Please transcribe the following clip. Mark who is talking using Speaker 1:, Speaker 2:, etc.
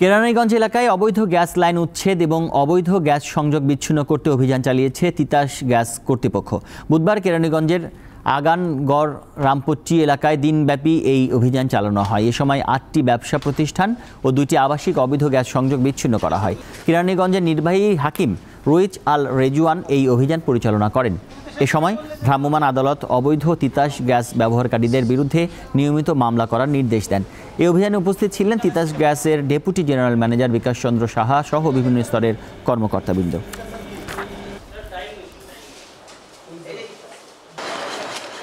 Speaker 1: কেরানীগঞ্জ এলাকায় অবৈধ gas line উচ্ছেদ এবং অবৈধ গ্যাস সংযোগ বিচ্ছিন্ন করতে অভিযান চালিয়েছে তিতাস গ্যাস কর্তৃপক্ষ বুধবার কেরানীগঞ্জের আগানগড় রামপট্টি এলাকায় দিনব্যাপী এই অভিযান চালানো হয় এ সময় আটটি ব্যবসা প্রতিষ্ঠান ও দুইটি আবাসিক অবৈধ গ্যাস সংযোগ বিচ্ছিন্ন করা হয় কেরানীগঞ্জের নির্বাহী হাকিম রুইজ আল রেজুয়ান এই অভিযান পরিচালনা করেন এ সময় ভ্রাম্যমাণ আদালত অবৈধ তিতাস গ্যাস ব্যবহারকারীদের বিরুদ্ধে নিয়মিত মামলা করার নির্দেশ দেন এই অভিযানে উপস্থিত ছিলেন তিতাস গ্যাসের deputy general manager Bikash Chandra Saha সহ বিভিন্ন স্তরের কর্মকর্তাবৃন্দ